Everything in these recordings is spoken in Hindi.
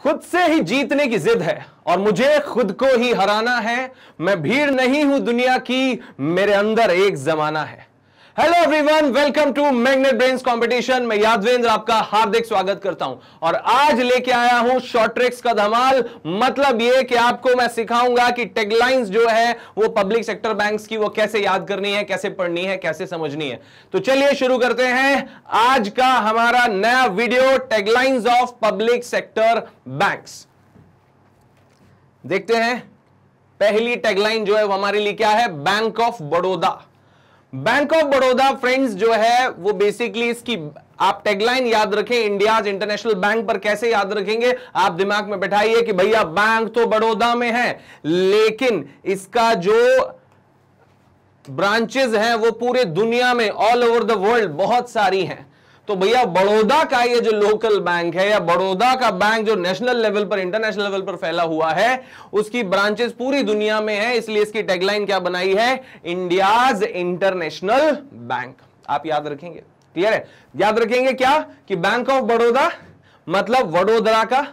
खुद से ही जीतने की जिद है और मुझे खुद को ही हराना है मैं भीड़ नहीं हूं दुनिया की मेरे अंदर एक जमाना है hello everyone welcome to magnet brain competition मैं यादवेंद्र आपका हार्दिक स्वागत करता हूं और आज लेके आया हूं शॉर्ट ट्रिक्स का धमाल मतलब ये कि आपको मैं सिखाऊंगा कि टेगलाइंस जो है वो पब्लिक सेक्टर बैंक्स की वो कैसे याद करनी है कैसे पढ़नी है कैसे समझनी है तो चलिए शुरू करते हैं आज का हमारा नया video taglines of public sector banks देखते हैं पहली टेगलाइन जो है वो हमारे लिए क्या है bank of Baroda bank of Baroda friends जो है वो बेसिकली इसकी आप टेगलाइन याद रखें इंडिया इंटरनेशनल बैंक पर कैसे याद रखेंगे आप दिमाग में बैठाइए कि भैया बैंक तो बड़ौदा में है लेकिन इसका जो ब्रांचेस हैं वो पूरे दुनिया में ऑल ओवर द वर्ल्ड बहुत सारी हैं तो भैया बड़ौदा का ये जो लोकल बैंक है या बड़ौदा का बैंक जो नेशनल लेवल पर इंटरनेशनल लेवल पर फैला हुआ है उसकी ब्रांचेस पूरी दुनिया में है इसलिए इसकी टैगलाइन क्या बनाई है इंडियाज इंटरनेशनल बैंक आप याद रखेंगे क्लियर है याद रखेंगे क्या कि बैंक ऑफ बड़ौदा मतलब वडोदरा का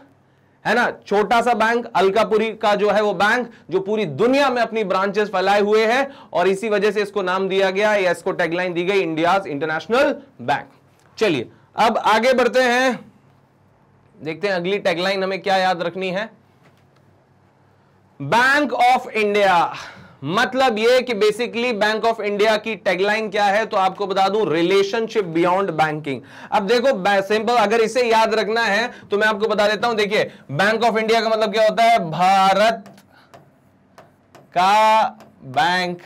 है ना छोटा सा बैंक अलकापुरी का जो है वो बैंक जो पूरी दुनिया में अपनी ब्रांचेस फैलाए हुए हैं और इसी वजह से इसको नाम दिया गया या इसको टैगलाइन दी गई इंडियाज इंटरनेशनल बैंक चलिए अब आगे बढ़ते हैं देखते हैं अगली टैगलाइन हमें क्या याद रखनी है बैंक ऑफ इंडिया मतलब ये कि बेसिकली बैंक ऑफ इंडिया की टैगलाइन क्या है तो आपको बता दूं रिलेशनशिप बियॉन्ड बैंकिंग अब देखो सिंपल अगर इसे याद रखना है तो मैं आपको बता देता हूं देखिए बैंक ऑफ इंडिया का मतलब क्या होता है भारत का बैंक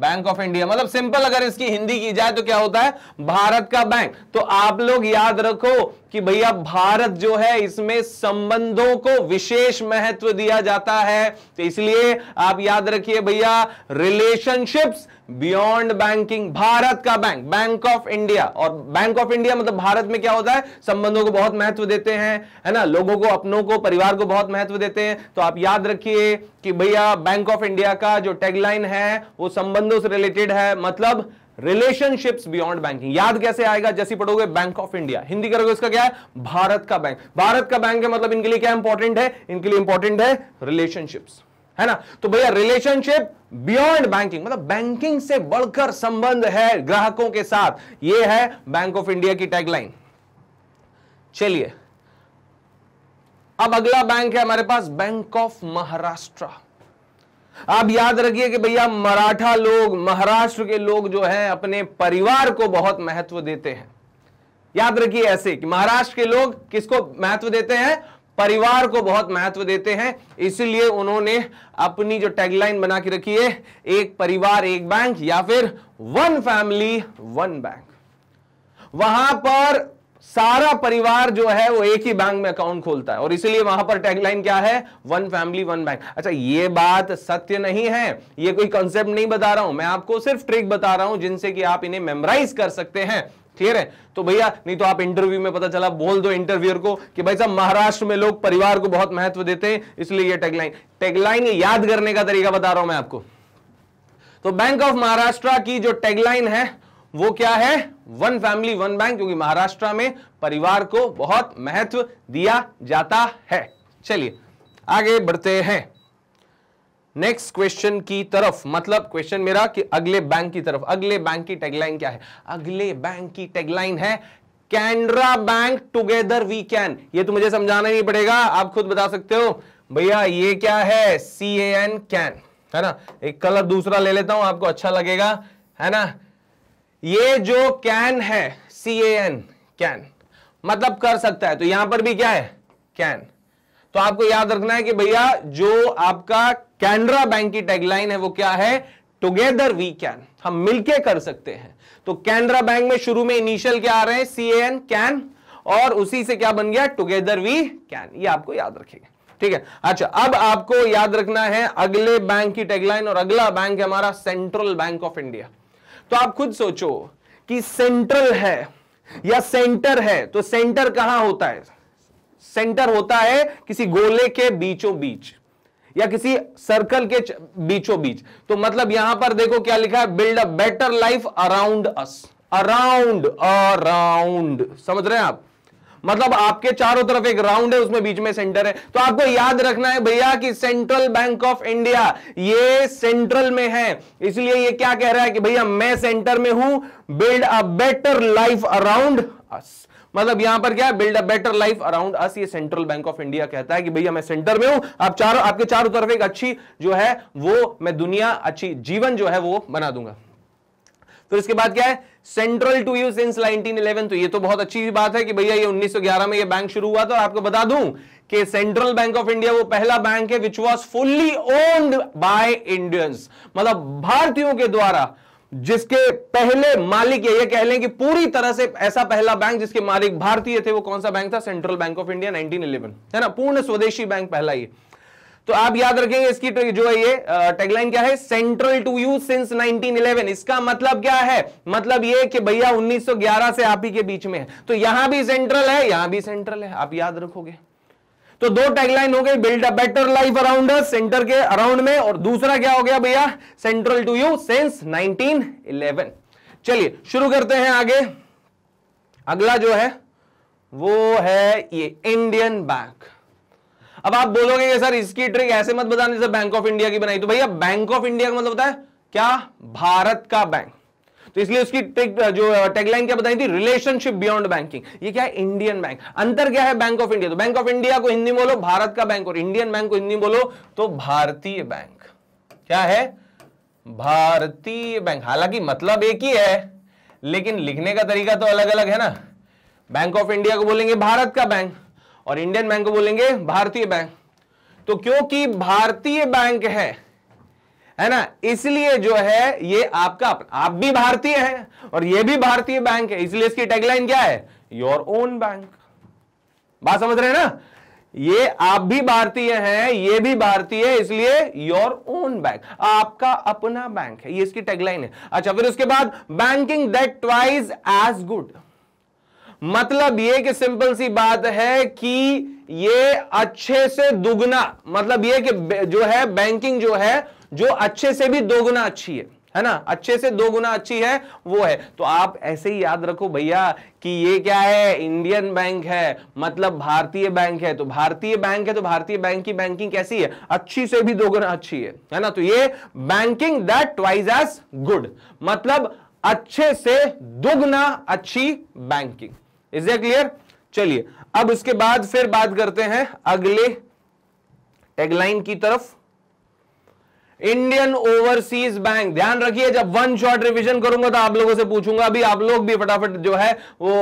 बैंक ऑफ इंडिया मतलब सिंपल अगर इसकी हिंदी की जाए तो क्या होता है भारत का बैंक तो आप लोग याद रखो कि भैया भारत जो है इसमें संबंधों को विशेष महत्व दिया जाता है तो इसलिए आप याद रखिए भैया रिलेशनशिप्स बियॉन्ड बैंकिंग भारत का बैंक बैंक ऑफ इंडिया और बैंक ऑफ इंडिया मतलब भारत में क्या होता है संबंधों को बहुत महत्व देते हैं है ना लोगों को अपनों को परिवार को बहुत महत्व देते हैं तो आप याद रखिए कि भैया बैंक ऑफ इंडिया का जो टैगलाइन है वो संबंधों से रिलेटेड है मतलब रिलेशनशिप्स बियॉन्ड बैंकिंग याद कैसे आएगा जैसे पढ़ोगे बैंक ऑफ इंडिया हिंदी करोगे इसका क्या है भारत का बैंक भारत का बैंक है मतलब इनके लिए क्या इंपॉर्टेंट है इनके लिए इंपॉर्टेंट है रिलेशनशिप्स है ना तो भैया रिलेशनशिप बियॉन्ड बैंकिंग मतलब बैंकिंग से बढ़कर संबंध है ग्राहकों के साथ यह है बैंक ऑफ इंडिया की टैगलाइन चलिए अब अगला बैंक है हमारे पास बैंक ऑफ महाराष्ट्र आप याद रखिए कि भैया मराठा लोग महाराष्ट्र के लोग जो हैं अपने परिवार को बहुत महत्व देते हैं याद रखिए ऐसे कि महाराष्ट्र के लोग किसको महत्व देते हैं परिवार को बहुत महत्व देते हैं इसलिए उन्होंने अपनी जो टैगलाइन बना के रखी है एक परिवार एक बैंक या फिर वन फैमिली वन बैंक वहां पर सारा परिवार जो है वो एक ही बैंक में अकाउंट खोलता है और इसीलिए वहां पर टैगलाइन क्या है वन फैमिली वन बैंक अच्छा ये बात सत्य नहीं है ये कोई कॉन्सेप्ट नहीं बता रहा हूं मैं आपको सिर्फ ट्रिक बता रहा हूं जिनसे कि आप इन्हें मेमोराइज कर सकते हैं क्लियर है तो भैया नहीं तो आप इंटरव्यू में पता चला बोल दो इंटरव्यूअर को कि भाई साहब महाराष्ट्र में लोग परिवार को बहुत महत्व देते हैं इसलिए यह टैगलाइन टैगलाइन याद करने का तरीका बता रहा हूं मैं आपको तो बैंक ऑफ महाराष्ट्र की जो टैगलाइन है वो क्या है वन फैमिली वन बैंक क्योंकि महाराष्ट्र में परिवार को बहुत महत्व दिया जाता है चलिए आगे बढ़ते हैं नेक्स्ट क्वेश्चन की तरफ मतलब क्वेश्चन मेरा कि अगले बैंक की तरफ अगले बैंक की टैगलाइन क्या है अगले बैंक की टैगलाइन है Canara bank together we can ये तो मुझे समझाना नहीं पड़ेगा आप खुद बता सकते हो भैया ये क्या है सी ए एन कैन है ना एक कलर दूसरा ले लेता हूं आपको अच्छा लगेगा है ना ये जो कैन है सी ए एन कैन मतलब कर सकता है तो यहां पर भी क्या है कैन तो आपको याद रखना है कि भैया जो आपका कैनरा बैंक की टैगलाइन है वो क्या है टुगेदर वी कैन हम मिलके कर सकते हैं तो कैनरा बैंक में शुरू में इनिशियल क्या आ रहे हैं सी एन कैन और उसी से क्या बन गया टुगेदर वी कैन ये आपको याद रखेंगे ठीक है अच्छा अब आपको याद रखना है अगले बैंक की टैगलाइन और अगला बैंक है हमारा सेंट्रल बैंक ऑफ इंडिया तो आप खुद सोचो कि सेंट्रल है या सेंटर है तो सेंटर कहां होता है सेंटर होता है किसी गोले के बीचों बीच या किसी सर्कल के बीचों बीच तो मतलब यहां पर देखो क्या लिखा है build a better life around us around around समझ रहे हैं आप मतलब आपके चारों तरफ एक राउंड है उसमें बीच में सेंटर है तो आपको याद रखना है भैया कि सेंट्रल बैंक ऑफ इंडिया ये सेंट्रल में है इसलिए ये क्या कह रहा है कि भैया मैं सेंटर में हूं build a better life around us मतलब यहां पर क्या है build a better life around us ये सेंट्रल बैंक ऑफ इंडिया कहता है कि भैया मैं सेंटर में हूं आप चारों आपके चारों तरफ एक अच्छी जो है वो मैं दुनिया अच्छी जीवन जो है वो बना दूंगा फिर तो इसके बाद क्या है सेंट्रल टू यू सिंस 1911 तो ये तो बहुत अच्छी बात है कि भैया ये 1911 में ये बैंक शुरू हुआ था और आपको बता दूं कि सेंट्रल बैंक ऑफ इंडिया वो पहला बैंक है which was fully owned by Indians मतलब भारतीयों के द्वारा जिसके पहले मालिक ये कह लें कि पूरी तरह से ऐसा पहला बैंक जिसके मालिक भारतीय थे वो कौन सा बैंक था सेंट्रल बैंक ऑफ इंडिया 1911 है ना पूर्ण स्वदेशी बैंक पहला ये तो आप याद रखेंगे इसकी जो है ये टैगलाइन क्या है सेंट्रल टू यू सिंस 1911 इसका मतलब क्या है मतलब ये कि भैया 1911 से आप ही के बीच में तो है तो यहां भी सेंट्रल है यहां भी सेंट्रल है आप याद रखोगे तो दो टैगलाइन हो गई build a better life around centre के अराउंड में और दूसरा क्या हो गया भैया central to you since eleven चलिए शुरू करते हैं आगे अगला जो है वो है ये इंडियन बैंक अब आप बोलोगे कि सर इसकी ट्रिक ऐसे मत बताने सर बैंक ऑफ इंडिया की बनाई तो भैया बैंक ऑफ इंडिया का मतलब होता है क्या भारत का बैंक तो इसलिए उसकी ट्रिक जो टैगलाइन क्या बताई थी रिलेशनशिप बियॉन्ड बैंकिंग ये क्या है इंडियन बैंक अंतर क्या है बैंक ऑफ इंडिया तो बैंक ऑफ इंडिया को हिंदी बोलो भारत का बैंक और इंडियन बैंक को हिंदी बोलो तो भारतीय बैंक क्या है भारतीय बैंक हालांकि मतलब एक ही है लेकिन लिखने का तरीका तो अलग अलग है ना बैंक ऑफ इंडिया को बोलेंगे भारत का बैंक और इंडियन बैंक को बोलेंगे भारतीय बैंक तो क्योंकि भारतीय बैंक है है ना इसलिए जो है ये आपका आप भी भारतीय हैं और ये भी भारतीय बैंक है इसलिए इसकी टैगलाइन क्या है योर ओन बैंक बात समझ रहे हैं ना ये आप भी भारतीय हैं ये भी भारतीय है इसलिए योर ओन बैंक आपका अपना बैंक है ये इसकी टैगलाइन है अच्छा फिर उसके बाद banking that twice as good मतलब ये कि सिंपल सी बात है कि ये अच्छे से दुगना मतलब ये कि जो है बैंकिंग जो है जो अच्छे से भी दोगुना अच्छी है है ना अच्छे से दो गुना अच्छी है वो है तो आप ऐसे ही याद रखो भैया कि ये क्या है इंडियन बैंक है मतलब भारतीय बैंक है तो भारतीय बैंक है तो भारतीय बैंक की बैंकिंग कैसी है अच्छी से भी दो गुना अच्छी है है ना तो ये banking that twice as good मतलब अच्छे से दुगना अच्छी बैंकिंग इज दैट क्लियर चलिए अब उसके बाद फिर बात करते हैं अगले टेगलाइन की तरफ इंडियन ओवरसीज बैंक ध्यान रखिए जब वन शॉर्ट रिविजन करूंगा तो आप लोगों से पूछूंगा अभी आप लोग भी फटाफट जो है वो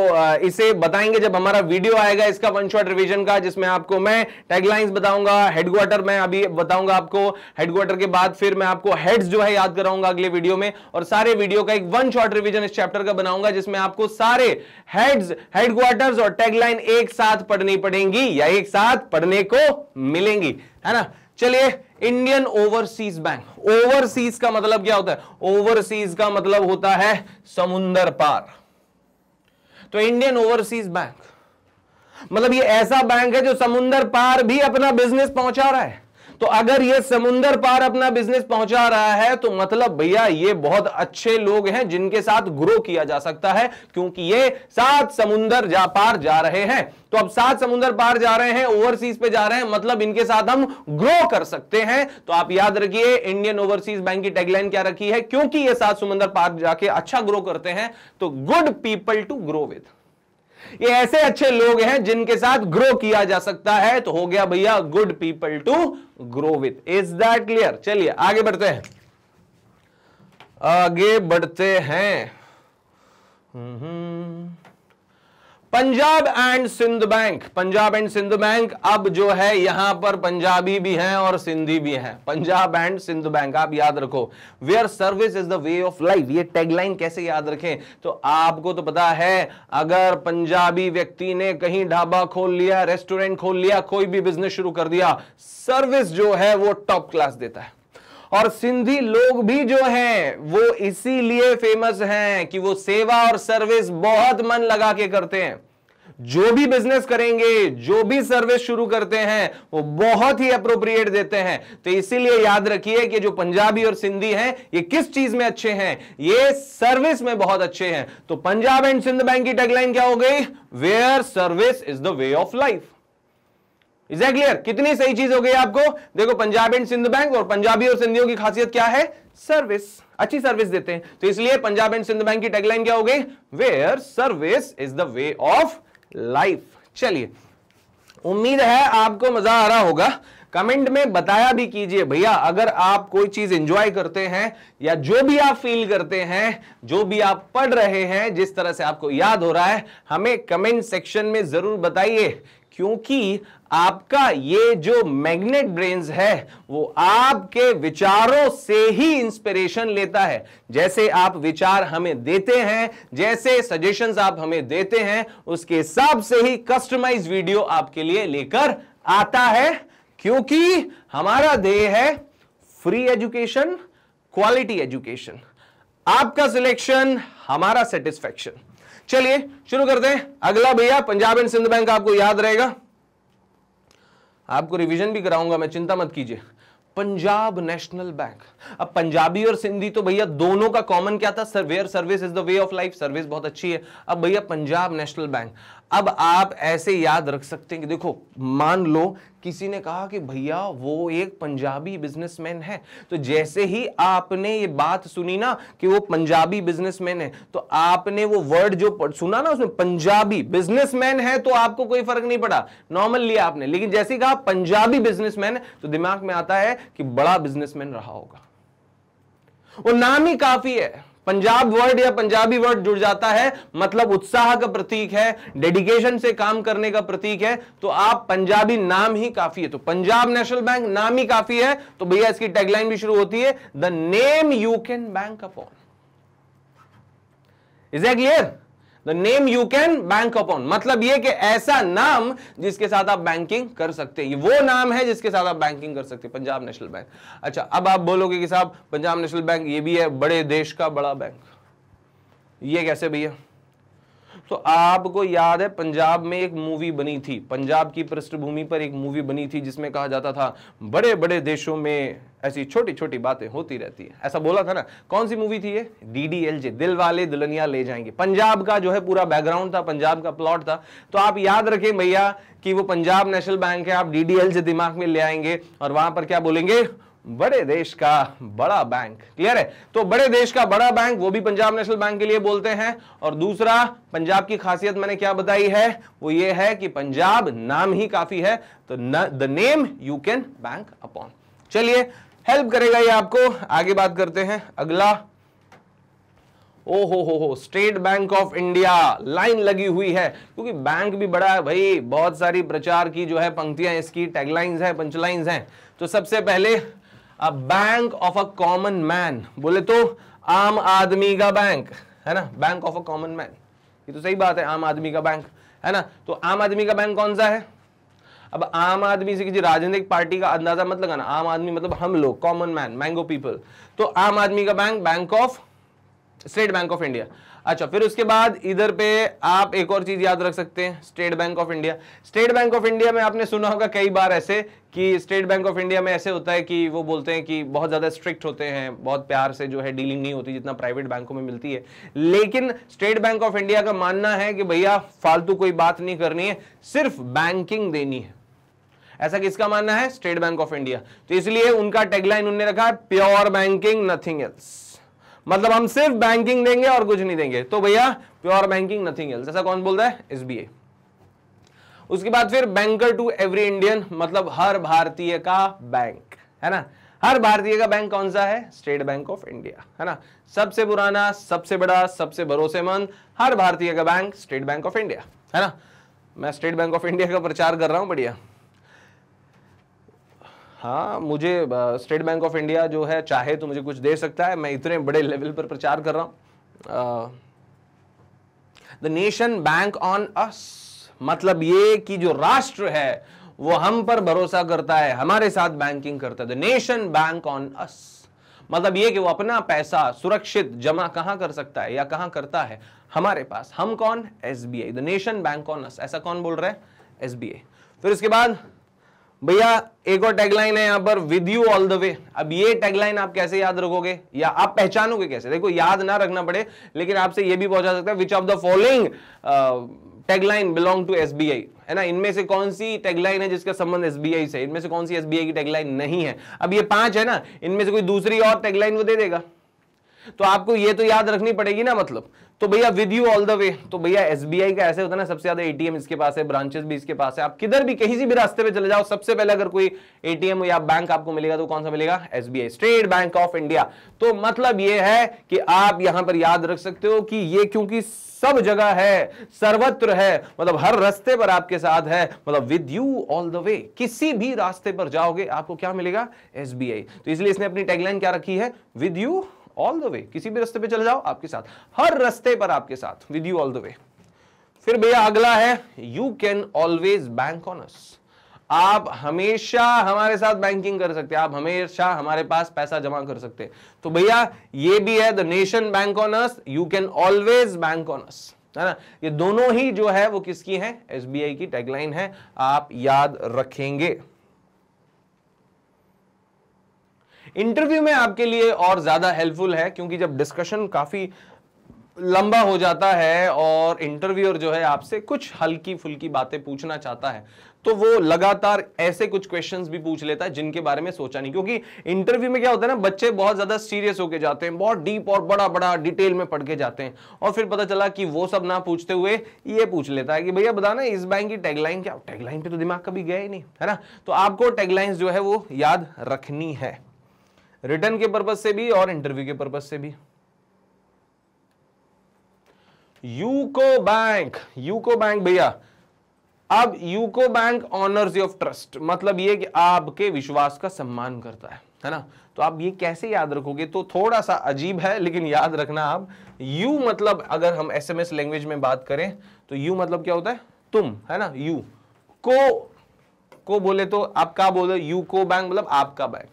इसे बताएंगे जब हमारा वीडियो आएगा इसका वन शॉट रिविजन का जिसमें आपको मैं टैगलाइंस बताऊंगा हेडक्वार्टर मैं अभी बताऊंगा आपको हेडक्वार्टर के बाद फिर मैं आपको हेड्स जो है याद कराऊंगा अगले वीडियो में और सारे वीडियो का एक वन शॉर्ट रिविजन इस चैप्टर का बनाऊंगा जिसमें आपको सारे हेड्स हेडक्वार्टर और टैगलाइन एक साथ पढ़नी पड़ेंगी या एक साथ पढ़ने को मिलेंगी है ना चलिए इंडियन ओवरसीज बैंक ओवरसीज का मतलब क्या होता है ओवरसीज का मतलब होता है समुंदर पार तो इंडियन ओवरसीज बैंक मतलब ये ऐसा बैंक है जो समुंदर पार भी अपना बिजनेस पहुंचा रहा है तो अगर ये समुंदर पार अपना बिजनेस पहुंचा रहा है तो मतलब भैया ये बहुत अच्छे लोग हैं जिनके साथ ग्रो किया जा सकता है क्योंकि ये सात समुंदर जा पार जा रहे हैं तो अब सात समुंदर पार जा रहे हैं ओवरसीज पे जा रहे हैं मतलब इनके साथ हम ग्रो कर सकते हैं तो आप याद रखिए इंडियन ओवरसीज बैंक की टैगलाइन क्या रखी है क्योंकि ये सात समुंदर पार जाके अच्छा ग्रो करते हैं तो good people to grow with ये ऐसे अच्छे लोग हैं जिनके साथ ग्रो किया जा सकता है तो हो गया भैया good people to grow with is that clear चलिए आगे बढ़ते हैं आगे बढ़ते हैं हम्म, हम्म। Punjab and Sindh bank Punjab and Sindh bank अब जो है यहां पर पंजाबी भी हैं और सिंधी भी हैं पंजाब एंड सिंध बैंक आप याद रखो where service is the way of life ये टैगलाइन कैसे याद रखें तो आपको तो पता है अगर पंजाबी व्यक्ति ने कहीं ढाबा खोल लिया रेस्टोरेंट खोल लिया कोई भी बिजनेस शुरू कर दिया सर्विस जो है वो टॉप क्लास देता है और सिंधी लोग भी जो हैं वो इसीलिए फेमस हैं कि वो सेवा और सर्विस बहुत मन लगा के करते हैं जो भी बिजनेस करेंगे जो भी सर्विस शुरू करते हैं वो बहुत ही अप्रोप्रिएट देते हैं तो इसीलिए याद रखिए कि जो पंजाबी और सिंधी हैं ये किस चीज में अच्छे हैं ये सर्विस में बहुत अच्छे हैं तो पंजाब एंड सिंध बैंक की टेगलाइन क्या हो गई where service is the way of life is clear कितनी सही चीज हो गई आपको देखो पंजाब एंड सिंध बैंक और पंजाबी और सिंधियों की खासियत क्या है सर्विस अच्छी सर्विस देते हैं तो इसलिए पंजाब एंड सिंध बैंक की टेगलाइन क्या हो गई where service is the way of life चलिए उम्मीद है आपको मजा आ रहा होगा कमेंट में बताया भी कीजिए भैया अगर आप कोई चीज एंजॉय करते हैं या जो भी आप फील करते हैं जो भी आप पढ़ रहे हैं जिस तरह से आपको याद हो रहा है हमें कमेंट सेक्शन में जरूर बताइए क्योंकि आपका ये जो मैग्नेट ब्रेन्स है वो आपके विचारों से ही इंस्पिरेशन लेता है जैसे आप विचार हमें देते हैं जैसे सजेशंस आप हमें देते हैं उसके हिसाब से ही कस्टमाइज वीडियो आपके लिए लेकर आता है क्योंकि हमारा देह है फ्री एजुकेशन क्वालिटी एजुकेशन आपका सिलेक्शन हमारा सेटिस्फेक्शन चलिए शुरू करते हैं अगला भैया पंजाब एंड सिंध बैंक आपको याद रहेगा आपको रिवीजन भी कराऊंगा मैं चिंता मत कीजिए पंजाब नेशनल बैंक अब पंजाबी और सिंधी तो भैया दोनों का कॉमन क्या था surveyor service is the way of life service बहुत अच्छी है अब भैया पंजाब नेशनल बैंक अब आप ऐसे याद रख सकते हैं कि देखो मान लो किसी ने कहा कि भैया वो एक पंजाबी बिजनेसमैन है तो जैसे ही आपने ये बात सुनी ना कि वो पंजाबी बिजनेसमैन है तो आपने वो वर्ड जो सुना ना उसमें पंजाबी बिजनेसमैन है तो आपको कोई फर्क नहीं पड़ा नॉर्मल लिया आपने लेकिन जैसे ही कहा पंजाबी बिजनेसमैन है तो दिमाग में आता है कि बड़ा बिजनेसमैन रहा होगा वो नाम ही काफी है पंजाब वर्ड या पंजाबी वर्ड जुड़ जाता है मतलब उत्साह का प्रतीक है डेडिकेशन से काम करने का प्रतीक है तो आप पंजाबी नाम ही काफी है तो पंजाब नेशनल बैंक नाम ही काफी है तो भैया इसकी टैगलाइन भी शुरू होती है the name you can bank upon is a clear the name you can bank upon मतलब ये कि ऐसा नाम जिसके साथ आप बैंकिंग कर सकते हैं वो नाम है जिसके साथ आप बैंकिंग कर सकते हैं पंजाब नेशनल बैंक अच्छा अब आप बोलोगे कि साहब पंजाब नेशनल बैंक ये भी है बड़े देश का बड़ा बैंक ये कैसे भैया तो आपको याद है पंजाब में एक मूवी बनी थी पंजाब की पृष्ठभूमि पर एक मूवी बनी थी जिसमें कहा जाता था बड़े बड़े देशों में ऐसी छोटी छोटी बातें होती रहती है ऐसा बोला था ना कौन सी मूवी थी ये डी डी एल जे दिल वाले दुल्हनिया ले जाएंगे पंजाब का जो है पूरा बैकग्राउंड था पंजाब का प्लॉट था तो आप याद रखें भैया कि वो पंजाब नेशनल बैंक है आप डी डी एल जे दिमाग में ले आएंगे और वहां पर क्या बोलेंगे बड़े देश का बड़ा बैंक क्लियर है तो बड़े देश का बड़ा बैंक वो भी पंजाब नेशनल बैंक के लिए बोलते हैं और दूसरा पंजाब की खासियत मैंने क्या बताई है वो ये है कि पंजाब नाम ही काफी है तो the name you can bank upon चलिए हेल्प करेगा ये आपको आगे बात करते हैं अगला ओ हो हो हो state bank of India line लगी हुई है क्योंकि बैंक भी बड़ा है भाई बहुत सारी प्रचार की जो है पंक्तियां इसकी टैगलाइंस है पंचलाइंस हैं तो सबसे पहले a bank of a common man बोले तो आम आदमी का बैंक है ना bank of a common man ये तो सही बात है आम आदमी का बैंक है ना तो आम आदमी का बैंक कौन सा है अब आम आदमी से किसी राजनीतिक पार्टी का अंदाजा मत लगाना आम आदमी मतलब हम लोग कॉमन मैन मैंगो पीपल तो आम आदमी का bank bank of state bank of India अच्छा फिर उसके बाद इधर पे आप एक और चीज याद रख सकते हैं state bank of India state bank of India में आपने सुना होगा कई बार ऐसे कि स्टेट बैंक ऑफ इंडिया में ऐसे होता है कि वो बोलते हैं कि बहुत ज़्यादा स्ट्रिक्ट होते हैं बहुत प्यार से जो है डीलिंग नहीं होती जितना प्राइवेट बैंकों में मिलती है लेकिन स्टेट बैंक ऑफ इंडिया का मानना है कि भैया फालतू कोई बात नहीं करनी है सिर्फ बैंकिंग देनी है ऐसा किसका मानना है स्टेट बैंक ऑफ इंडिया तो इसलिए उनका टेगलाइन उन्होंने रखा है प्योर बैंकिंग नथिंग एल्स मतलब हम सिर्फ बैंकिंग देंगे और कुछ नहीं देंगे तो भैया प्योर बैंकिंग नथिंग एल्स ऐसा कौन रहा है एस उसके बाद फिर बैंकर टू एवरी इंडियन मतलब हर भारतीय का बैंक है ना हर भारतीय का बैंक कौन सा है स्टेट बैंक ऑफ इंडिया है ना सबसे पुराना सबसे बड़ा सबसे भरोसेमंद हर भारतीय का bank state bank of India है ना मैं स्टेट बैंक ऑफ इंडिया का प्रचार कर रहा हूं बढ़िया हाँ मुझे स्टेट बैंक ऑफ इंडिया जो है चाहे तो मुझे कुछ दे सकता है मैं इतने बड़े लेवल पर प्रचार कर रहा हूँ the nation bank on us मतलब ये कि जो राष्ट्र है वो हम पर भरोसा करता है हमारे साथ बैंकिंग करता है the nation bank on us मतलब ये कि वो अपना पैसा सुरक्षित जमा कहां कर सकता है या कहां करता है हमारे पास हम कौन S B I the nation bank on us ऐसा कौन बोल रहा है एस बी आई फिर उसके बाद भैया एक और टैगलाइन है यहां पर with you all the way अब ये टैगलाइन आप कैसे याद रखोगे या आप पहचानोगे कैसे देखो याद ना रखना पड़े लेकिन आपसे ये भी पहुंचा सकता है which of the following tagline belong to S है ना इनमें से कौन सी टैगलाइन है जिसका संबंध एस से इनमें से कौन सी एस की टैगलाइन नहीं है अब ये पांच है ना इनमें से कोई दूसरी और टैगलाइन वो दे देगा तो आपको ये तो याद रखनी पड़ेगी ना मतलब तो भैया with you all the way तो भैया एसबीआई का ऐसे होता है ना सबसे ज्यादा एटीएम इसके पास है ब्रांचेस भी इसके पास है आप किधर भी कहीं भी रास्ते पे चले जाओ सबसे पहले अगर कोई एटीएम या बैंक आपको मिलेगा तो कौन सा मिलेगा SBI state bank of India तो मतलब ये है कि आप यहां पर याद रख सकते हो कि ये क्योंकि सब जगह है सर्वत्र है मतलब हर रास्ते पर आपके साथ है मतलब with you all the way किसी भी रास्ते पर जाओगे आपको क्या मिलेगा एसबीआई तो इसलिए इसने अपनी टैगलाइन क्या रखी है with you all the way किसी भी रस्ते पे चले जाओ आपके साथ हर रस्ते पर आपके साथ with you all the way फिर भैया अगला है you can always bank on us आप हमेशा हमारे साथ बैंकिंग कर सकते हैं आप हमेशा हमारे पास पैसा जमा कर सकते हैं तो भैया ये भी है the nation bank on us you can always bank on us है ना ये दोनों ही जो है वो किसकी है एसबीआई की टैगलाइन है आप याद रखेंगे इंटरव्यू में आपके लिए और ज़्यादा हेल्पफुल है क्योंकि जब डिस्कशन काफ़ी लंबा हो जाता है और इंटरव्यूअर जो है आपसे कुछ हल्की फुल्की बातें पूछना चाहता है तो वो लगातार ऐसे कुछ क्वेश्चंस भी पूछ लेता है जिनके बारे में सोचा नहीं क्योंकि इंटरव्यू में क्या होता है ना बच्चे बहुत ज्यादा सीरियस होके जाते हैं बहुत डीप और बड़ा बड़ा डिटेल में पढ़ के जाते हैं और फिर पता चला कि वो सब ना पूछते हुए ये पूछ लेता है कि भैया बताना इस बैंक की टैगलाइन क्या टैगलाइन पे तो दिमाग कभी गया ही नहीं है ना तो आपको टैगलाइंस जो है वो याद रखनी है रिटर्न के पर्पज से भी और इंटरव्यू के पर्पज से भी यूको बैंक यूको बैंक भैया अब UCO bank honours of trust मतलब ये कि आपके विश्वास का सम्मान करता है है ना तो आप ये कैसे याद रखोगे तो थोड़ा सा अजीब है लेकिन याद रखना आप यू मतलब अगर हम एसएमएस लैंग्वेज में बात करें तो यू मतलब क्या होता है तुम है ना यू को को बोले तो आप क्या बोले यू को बैंक मतलब आपका बैंक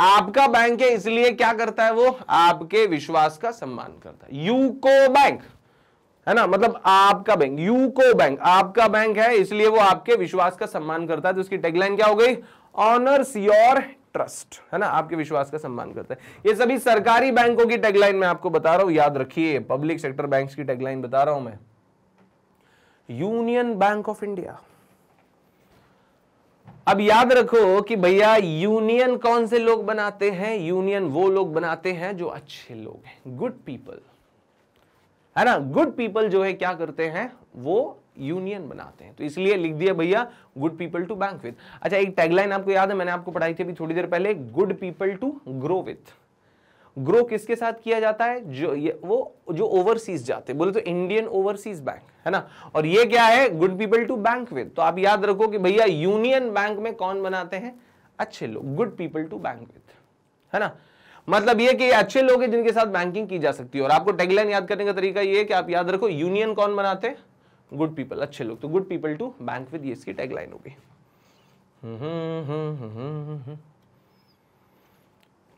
आपका बैंक है इसलिए क्या करता है वो आपके विश्वास का सम्मान करता है यूको बैंक है ना मतलब आपका बैंक यूको बैंक आपका बैंक है इसलिए वो आपके विश्वास का सम्मान करता है तो उसकी टेगलाइन क्या हो गई ऑनर्स योर ट्रस्ट है ना आपके विश्वास का सम्मान करता है ये सभी सरकारी बैंकों की टेगलाइन मैं आपको बता रहा हूं याद रखिए पब्लिक सेक्टर बैंक की टेगलाइन बता रहा हूं मैं यूनियन बैंक ऑफ इंडिया अब याद रखो कि भैया यूनियन कौन से लोग बनाते हैं यूनियन वो लोग बनाते हैं जो अच्छे लोग हैं गुड पीपल है ना गुड पीपल जो है क्या करते हैं वो यूनियन बनाते हैं तो इसलिए लिख दिया भैया good people to bank with अच्छा एक टैगलाइन आपको याद है मैंने आपको पढ़ाई थी अभी थोड़ी देर पहले good people to grow with grow किसके साथ किया जाता है जो ये वो जो ओवरसीज जाते बोले तो इंडियन ओवरसीज बैंक है ना और ये क्या है good people to bank with तो आप याद रखो कि भैया यूनियन बैंक में कौन बनाते हैं अच्छे लोग good people to bank with है ना मतलब ये कि अच्छे लोग हैं जिनके साथ बैंकिंग की जा सकती है और आपको टेगलाइन याद करने का तरीका ये है कि आप याद रखो यूनियन कौन बनाते हैं गुड पीपल अच्छे लोग तो good people to bank with ये इसकी टेगलाइन होगी हम्म हम्म हम्म हम्म हम्म, हम्म, हम्म।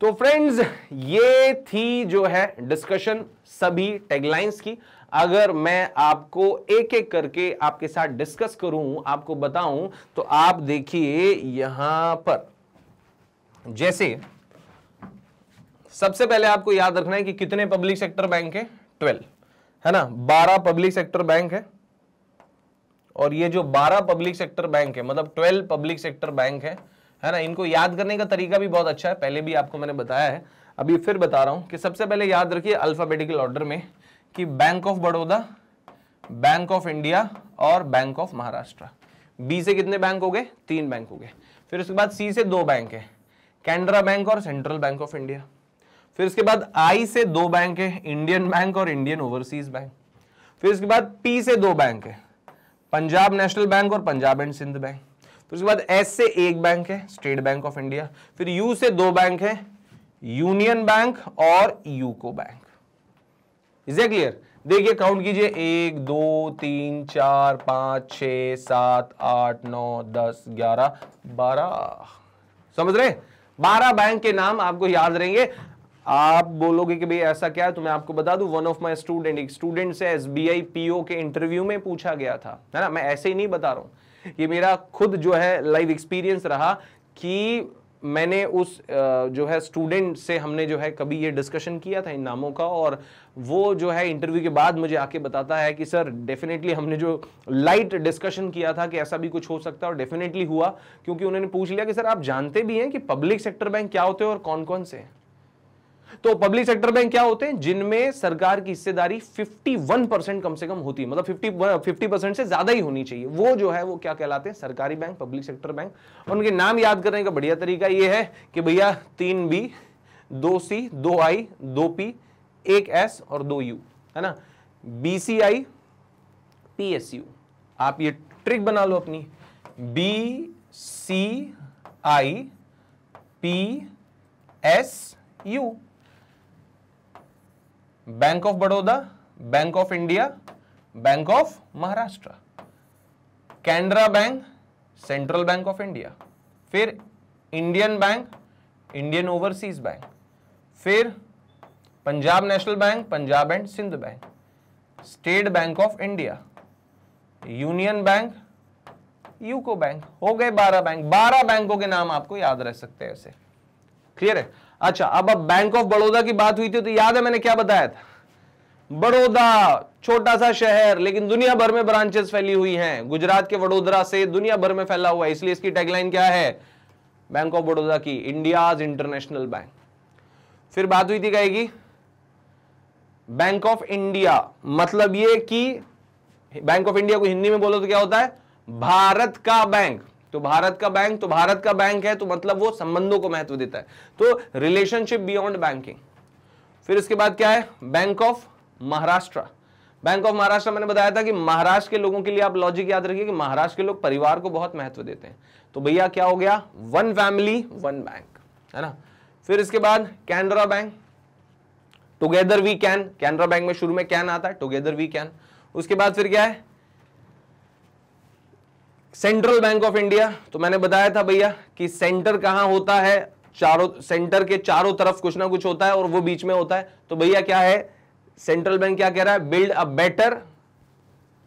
तो फ्रेंड्स ये थी जो है डिस्कशन सभी टेगलाइंस की अगर मैं आपको एक एक करके आपके साथ डिस्कस करूं आपको बताऊं तो आप देखिए यहां पर जैसे सबसे पहले आपको याद रखना है कि कितने पब्लिक सेक्टर बैंक है ट्वेल्व है ना बारह पब्लिक सेक्टर बैंक है और ये जो बारह पब्लिक सेक्टर बैंक है मतलब ट्वेल्व पब्लिक सेक्टर बैंक है है ना इनको याद करने का तरीका भी बहुत अच्छा है पहले भी आपको मैंने बताया है अभी फिर बता रहा हूं कि सबसे पहले याद रखिए अल्फ़ाबेटिकल ऑर्डर में कि bank of Baroda bank of India और बैंक ऑफ महाराष्ट्र बी से कितने बैंक हो गए तीन बैंक हो गए फिर उसके बाद सी से दो बैंक है कैनरा बैंक और सेंट्रल बैंक ऑफ इंडिया फिर उसके बाद आई से दो बैंक है इंडियन बैंक और इंडियन ओवरसीज बैंक फिर उसके बाद पी से दो बैंक है पंजाब नेशनल बैंक और पंजाब एंड सिंध बैंक फिर तो उसके बाद एस से एक बैंक है स्टेट बैंक ऑफ इंडिया फिर यू से दो बैंक है यूनियन बैंक और UCO bank is a clear देखिए काउंट कीजिए एक दो तीन चार पांच छ सात आठ नौ दस ग्यारह बारह समझ रहे बारह बैंक के नाम आपको याद रहेंगे आप बोलोगे कि भाई ऐसा क्या है तो मैं आपको बता दूं वन ऑफ माय स्टूडेंट एक स्टूडेंट से एसबीआई पीओ के इंटरव्यू में पूछा गया था है ना मैं ऐसे ही नहीं बता रहा हूं ये मेरा खुद जो है लाइव एक्सपीरियंस रहा कि मैंने उस जो है स्टूडेंट से हमने जो है कभी ये डिस्कशन किया था इन नामों का और वो जो है इंटरव्यू के बाद मुझे आके बताता है कि सर डेफिनेटली हमने जो लाइट डिस्कशन किया था कि ऐसा भी कुछ हो सकता है और डेफिनेटली हुआ क्योंकि उन्होंने पूछ लिया कि सर आप जानते भी हैं कि पब्लिक सेक्टर बैंक क्या होते हैं और कौन कौन से हैं तो पब्लिक सेक्टर बैंक क्या होते हैं जिनमें सरकार की हिस्सेदारी 51 परसेंट कम से कम होती है मतलब 50 50 परसेंट से ज्यादा ही होनी चाहिए वो जो है वो क्या कहलाते हैं सरकारी बैंक पब्लिक सेक्टर बैंक उनके नाम याद करने का बढ़िया तरीका ये है कि भैया तीन बी दो सी दो आई दो पी एक एस और दो यू है ना B C I P S U आप ये ट्रिक बना लो अपनी B C I P S U bank of Baroda bank of India bank of Maharashtra Canara bank central bank of India फिर Indian bank Indian overseas bank फिर Punjab national bank Punjab and Sindh bank state bank of India union bank UCO bank हो गए बारह बैंक बारह बैंकों के नाम आपको याद रह सकते हैं ऐसे क्लियर है अच्छा अब अब बैंक ऑफ बड़ौदा की बात हुई थी तो याद है मैंने क्या बताया था बड़ौदा छोटा सा शहर लेकिन दुनिया भर में ब्रांचेस फैली हुई हैं गुजरात के वडोदरा से दुनिया भर में फैला हुआ है इसलिए इसकी टैगलाइन क्या है बैंक ऑफ बड़ौदा की इंडियाज इंटरनेशनल बैंक फिर बात हुई थी कहेगी बैंक ऑफ इंडिया मतलब ये कि बैंक ऑफ इंडिया को हिंदी में बोलो तो क्या होता है भारत का बैंक तो भारत का बैंक तो भारत का बैंक है तो मतलब वो संबंधों को महत्व देता है तो रिलेशनशिप बियॉन्ड बैंकिंग फिर इसके बाद क्या है bank of Maharashtra bank of Maharashtra मैंने बताया था कि महाराष्ट्र के लोगों के लिए आप लॉजिक याद रखिए कि महाराष्ट्र के लोग परिवार को बहुत महत्व देते हैं तो भैया क्या हो गया वन फैमिली वन बैंक है ना फिर इसके बाद Canara bank together we can Canara bank में शुरू में कैन आता है टुगेदर वी कैन उसके बाद फिर क्या है सेंट्रल बैंक ऑफ इंडिया तो मैंने बताया था भैया कि सेंटर कहां होता है चारों सेंटर के चारों तरफ कुछ ना कुछ होता है और वो बीच में होता है तो भैया क्या है सेंट्रल बैंक क्या कह रहा है build a better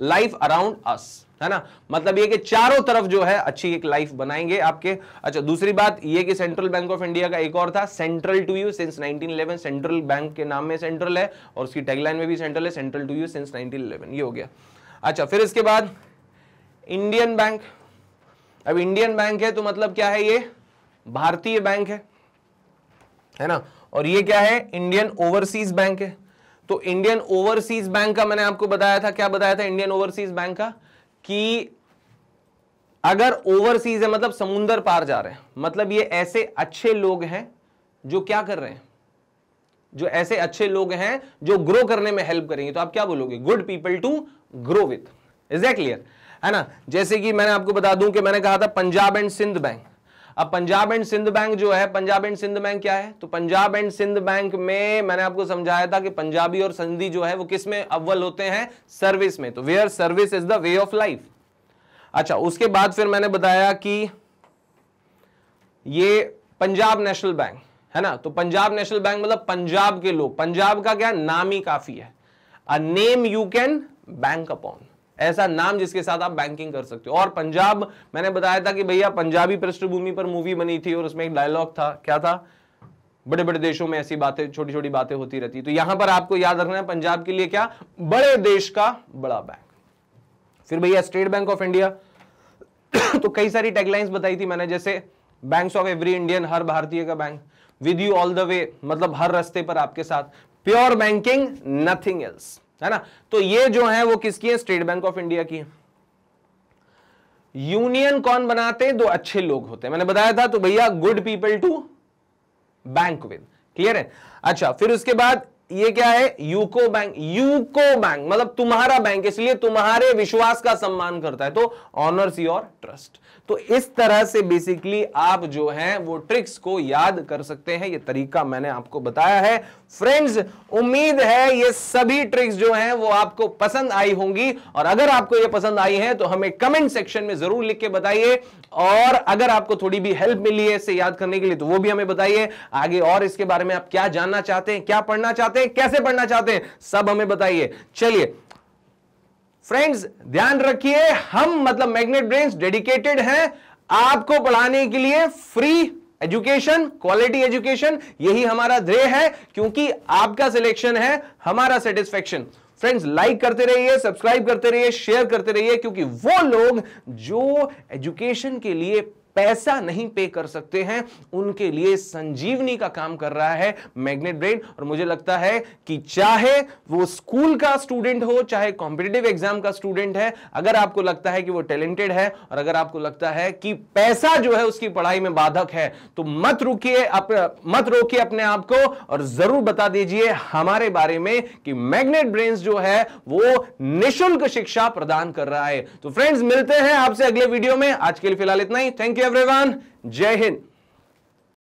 life around us है ना मतलब ये कि चारों तरफ जो है अच्छी एक लाइफ बनाएंगे आपके अच्छा दूसरी बात ये कि सेंट्रल बैंक ऑफ इंडिया का एक और था central to you since 1911 central bank के नाम में सेंट्रल है और उसकी टैगलाइन में भी सेंट्रल है सेंट्रल टू यू सिंस 1911 ये हो गया अच्छा फिर इसके बाद इंडियन बैंक अब इंडियन बैंक है तो मतलब क्या है ये भारतीय बैंक है है ना और ये क्या है इंडियन ओवरसीज बैंक है तो इंडियन ओवरसीज बैंक का मैंने आपको बताया था क्या बताया था इंडियन ओवरसीज बैंक का कि अगर ओवरसीज है मतलब समुंदर पार जा रहे हैं मतलब ये ऐसे अच्छे लोग हैं जो क्या कर रहे हैं जो ऐसे अच्छे लोग हैं जो ग्रो करने में हेल्प करेंगे तो आप क्या बोलोगे good people to grow with is that clear है ना जैसे कि मैंने आपको बता दूं कि मैंने कहा था पंजाब एंड सिंध बैंक अब पंजाब एंड सिंध बैंक जो है पंजाब एंड सिंध बैंक क्या है तो पंजाब एंड सिंध बैंक में मैंने आपको समझाया था कि पंजाबी और सिंधी जो है वो किस में अव्वल होते हैं सर्विस में तो where service is the way of life अच्छा उसके बाद फिर मैंने बताया कि ये पंजाब नेशनल बैंक है ना तो पंजाब नेशनल बैंक मतलब पंजाब के लोग पंजाब का क्या नाम ही काफी है a name you can bank upon ऐसा नाम जिसके साथ आप बैंकिंग कर सकते हो और पंजाब मैंने बताया था कि भैया पंजाबी पृष्ठभूमि पर मूवी बनी थी और उसमें एक डायलॉग था क्या था बड़े बड़े देशों में ऐसी बातें छोटी छोटी बातें होती रहती तो यहां पर आपको याद रखना है पंजाब के लिए क्या बड़े देश का बड़ा बैंक फिर भैया स्टेट बैंक ऑफ इंडिया तो कई सारी टेगलाइंस बताई थी मैंने जैसे बैंक ऑफ एवरी इंडियन हर भारतीय का bank with you all the way मतलब हर रस्ते पर आपके साथ प्योर बैंकिंग नथिंग एल्स है ना तो ये जो है वो किसकी है स्टेट बैंक ऑफ इंडिया की यूनियन कौन बनाते हैं दो अच्छे लोग होते हैं मैंने बताया था तो भैया good people to bank with clear है अच्छा फिर उसके बाद ये क्या है यूको बैंक यूको बैंक मतलब तुम्हारा बैंक इसलिए तुम्हारे विश्वास का सम्मान करता है तो ऑनर्स योर ट्रस्ट तो इस तरह से बेसिकली आप जो है वो ट्रिक्स को याद कर सकते हैं ये तरीका मैंने आपको बताया है फ्रेंड्स उम्मीद है ये सभी ट्रिक्स जो हैं वो आपको पसंद आई होंगी और अगर आपको ये पसंद आई है तो हमें कमेंट सेक्शन में जरूर लिख के बताइए और अगर आपको थोड़ी भी हेल्प मिली है इसे याद करने के लिए तो वो भी हमें बताइए आगे और इसके बारे में आप क्या जानना चाहते हैं क्या पढ़ना चाहते हैं कैसे पढ़ना चाहते हैं सब हमें बताइए चलिए फ्रेंड्स ध्यान रखिए हम मतलब मैग्नेट ब्रेन डेडिकेटेड हैं आपको पढ़ाने के लिए फ्री एजुकेशन क्वालिटी एजुकेशन यही हमारा ध्येय है क्योंकि आपका सिलेक्शन है हमारा सेटिस्फेक्शन फ्रेंड्स लाइक करते रहिए सब्सक्राइब करते रहिए शेयर करते रहिए क्योंकि वो लोग जो एजुकेशन के लिए पैसा नहीं पे कर सकते हैं उनके लिए संजीवनी का काम कर रहा है मैग्नेट ब्रेन और मुझे लगता है कि चाहे वो स्कूल का स्टूडेंट हो चाहे कॉम्पिटेटिव एग्जाम का स्टूडेंट है अगर आपको लगता है कि वो टैलेंटेड है और अगर आपको लगता है कि पैसा जो है उसकी पढ़ाई में बाधक है तो मत रुकिए मत रोकिए अपने आप को और जरूर बता दीजिए हमारे बारे में कि मैग्नेट ब्रेन जो है वो निशुल्क शिक्षा प्रदान कर रहा है तो फ्रेंड्स मिलते हैं आपसे अगले वीडियो में आज के लिए फिलहाल इतना ही थैंक यू एवरीवन जय हिंद